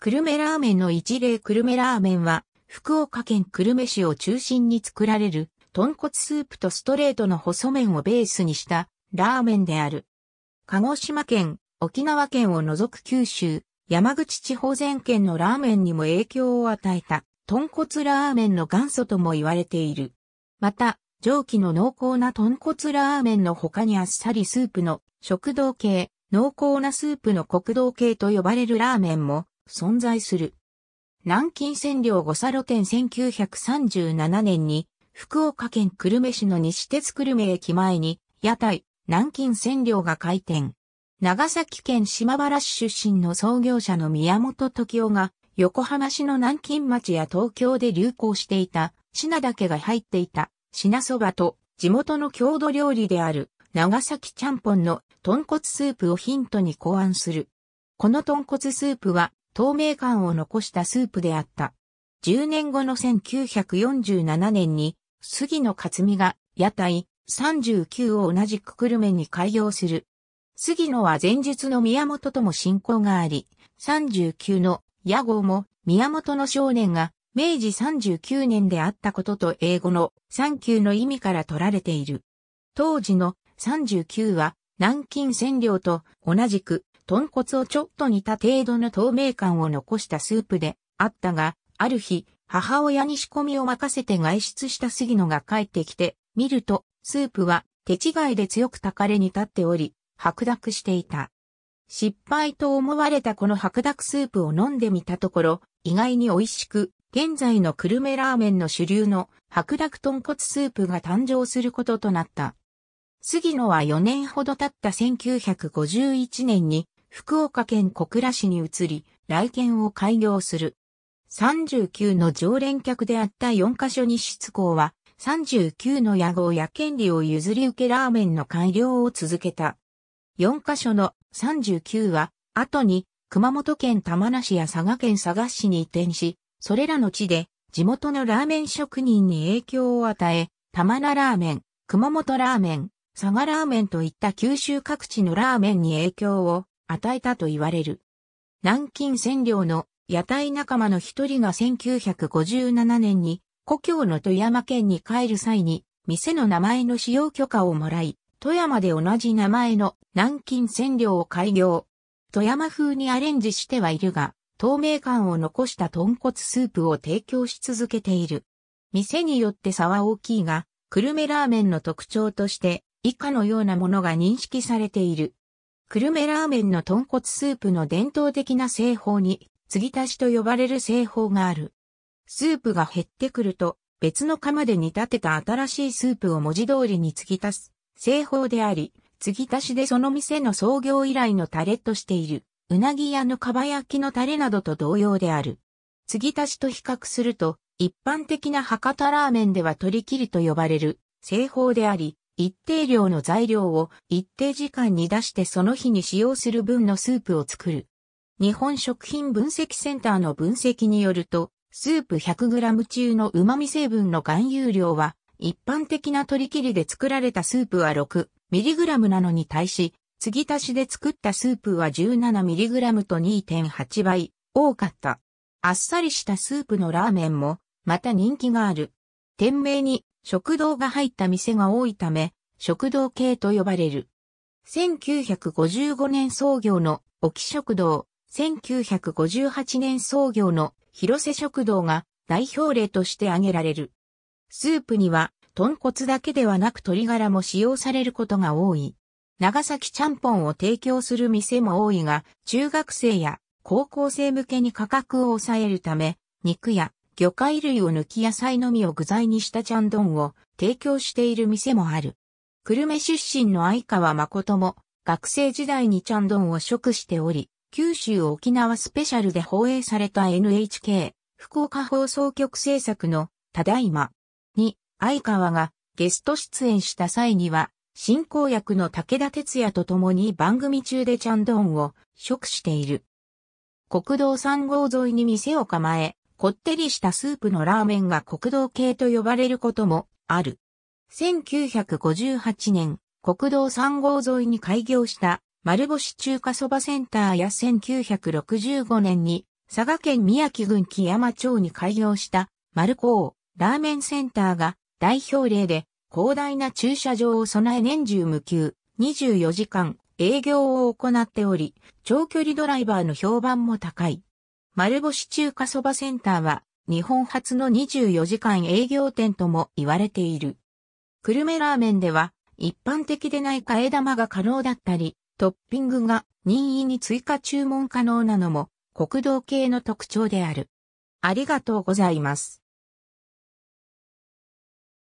久留米ラーメンの一例久留米ラーメンは、福岡県久留米市を中心に作られる、豚骨スープとストレートの細麺をベースにした、ラーメンである。鹿児島県、沖縄県を除く九州、山口地方全県のラーメンにも影響を与えた、豚骨ラーメンの元祖とも言われている。また、蒸気の濃厚な豚骨ラーメンの他にあっさりスープの食道系、濃厚なスープの国道系と呼ばれるラーメンも存在する。南京占領後サロ店1937年に福岡県久留米市の西鉄久留米駅前に屋台南京占領が開店。長崎県島原市出身の創業者の宮本時夫が横浜市の南京町や東京で流行していた品だけが入っていた品そばと地元の郷土料理である長崎ちゃんぽんの豚骨スープをヒントに考案する。この豚骨スープは透明感を残したスープであった。10年後の1947年に、杉野克美が屋台39を同じくくるめに開業する。杉野は前述の宮本とも親交があり、39の屋号も宮本の少年が明治39年であったことと英語の39の意味から取られている。当時の39は南京占領と同じく豚骨をちょっと煮た程度の透明感を残したスープであったが、ある日、母親に仕込みを任せて外出した杉野が帰ってきて、見ると、スープは手違いで強く炊かれに立っており、白濁していた。失敗と思われたこの白濁スープを飲んでみたところ、意外に美味しく、現在の久留米ラーメンの主流の白濁豚骨スープが誕生することとなった。杉野は4年ほど経った1951年に福岡県小倉市に移り、来県を開業する。39の常連客であった4カ所に出港は、39の屋号や権利を譲り受けラーメンの改良を続けた。4カ所の39は、後に熊本県玉名市や佐賀県佐賀市に移転し、それらの地で地元のラーメン職人に影響を与え、玉名ラーメン、熊本ラーメン、佐賀ラーメンといった九州各地のラーメンに影響を与えたと言われる。南京占領の屋台仲間の一人が1957年に故郷の富山県に帰る際に店の名前の使用許可をもらい、富山で同じ名前の南京占領を開業。富山風にアレンジしてはいるが、透明感を残した豚骨スープを提供し続けている。店によって差は大きいが、久留米ラーメンの特徴として以下のようなものが認識されている。クルメラーメンの豚骨スープの伝統的な製法に、継ぎ足しと呼ばれる製法がある。スープが減ってくると、別の釜で煮立てた新しいスープを文字通りに継ぎ足す、製法であり、継ぎ足しでその店の創業以来のタレとしている、うなぎ屋のかば焼きのタレなどと同様である。継ぎ足しと比較すると、一般的な博多ラーメンでは取り切りと呼ばれる、製法であり、一定量の材料を一定時間に出してその日に使用する分のスープを作る。日本食品分析センターの分析によると、スープ 100g 中の旨味成分の含有量は、一般的な取り切りで作られたスープは 6mg なのに対し、継ぎ足しで作ったスープは 17mg と2.8倍多かった。あっさりしたスープのラーメンも、また人気がある。店名に食堂が入った店が多いため、食堂系と呼ばれる。1955年創業の沖食堂、1958年創業の広瀬食堂が代表例として挙げられる。スープには豚骨だけではなく鶏ガラも使用されることが多い。長崎ちゃんぽんを提供する店も多いが、中学生や高校生向けに価格を抑えるため、肉や魚介類を抜き野菜のみを具材にしたチャンドンを提供している店もある。久留米出身の相川誠も学生時代にチャンドンを食しており、九州沖縄スペシャルで放映された NHK 福岡放送局制作のただいまに相川がゲスト出演した際には進行役の武田哲也と共に番組中でチャンドンを食している。国道3号沿いに店を構え、こってりしたスープのラーメンが国道系と呼ばれることもある。1958年、国道3号沿いに開業した丸星中華そばセンターや1965年に佐賀県宮城郡木山町に開業した丸高ラーメンセンターが代表例で広大な駐車場を備え年中無休24時間営業を行っており長距離ドライバーの評判も高い。丸干中華そばセンターは、日本初の24時間営業店とも言われている。久留米ラーメンでは、一般的でない替え玉が可能だったり、トッピングが任意に追加注文可能なのも、国道系の特徴である。ありがとうございます。